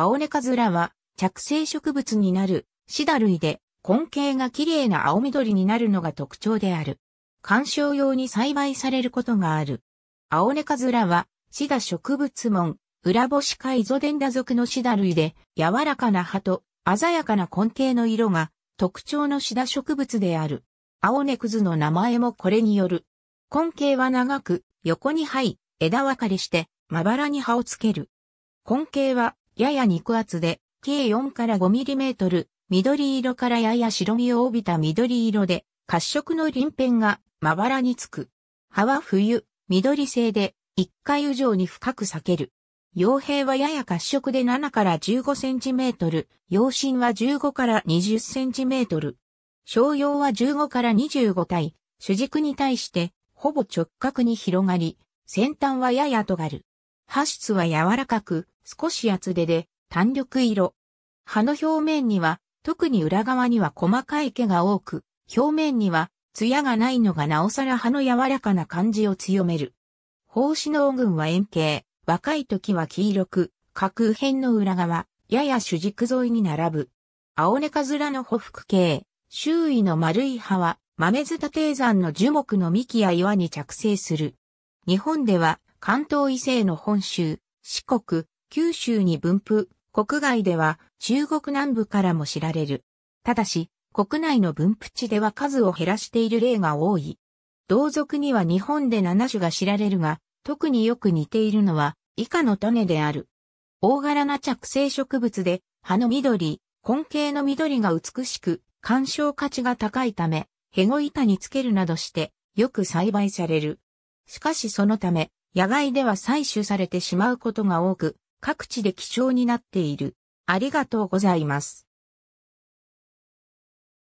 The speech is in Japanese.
青ネカズラは着生植物になるシダ類で根茎が綺麗な青緑になるのが特徴である。観賞用に栽培されることがある。青ネカズラはシダ植物門、裏星海ゾデンダ属のシダ類で柔らかな葉と鮮やかな根茎の色が特徴のシダ植物である。青ネクズの名前もこれによる。根茎は長く横に這い、枝分かれしてまばらに葉をつける。根茎はやや肉厚で、計4から5ミリメートル、緑色からやや白身を帯びた緑色で、褐色の鱗片がまばらにつく。葉は冬、緑製で、1回以上に深く裂ける。傭兵はやや褐色で7から15センチメートル、陽身は15から20センチメートル。商用は15から25体、主軸に対して、ほぼ直角に広がり、先端はやや尖る。葉質は柔らかく、少し厚手で、単緑色。葉の表面には、特に裏側には細かい毛が多く、表面には、艶がないのがなおさら葉の柔らかな感じを強める。胞子の群は円形、若い時は黄色く、架空辺の裏側、やや主軸沿いに並ぶ。青根かずらのほ服系、形、周囲の丸い葉は、豆ズタ山の樹木の幹や岩に着生する。日本では、関東以西の本州、四国、九州に分布、国外では中国南部からも知られる。ただし、国内の分布地では数を減らしている例が多い。同族には日本で7種が知られるが、特によく似ているのは以下の種である。大柄な着生植物で、葉の緑、根茎の緑が美しく、鑑賞価値が高いため、ヘゴ板につけるなどして、よく栽培される。しかしそのため、野外では採取されてしまうことが多く、各地で貴重になっている。ありがとうございます。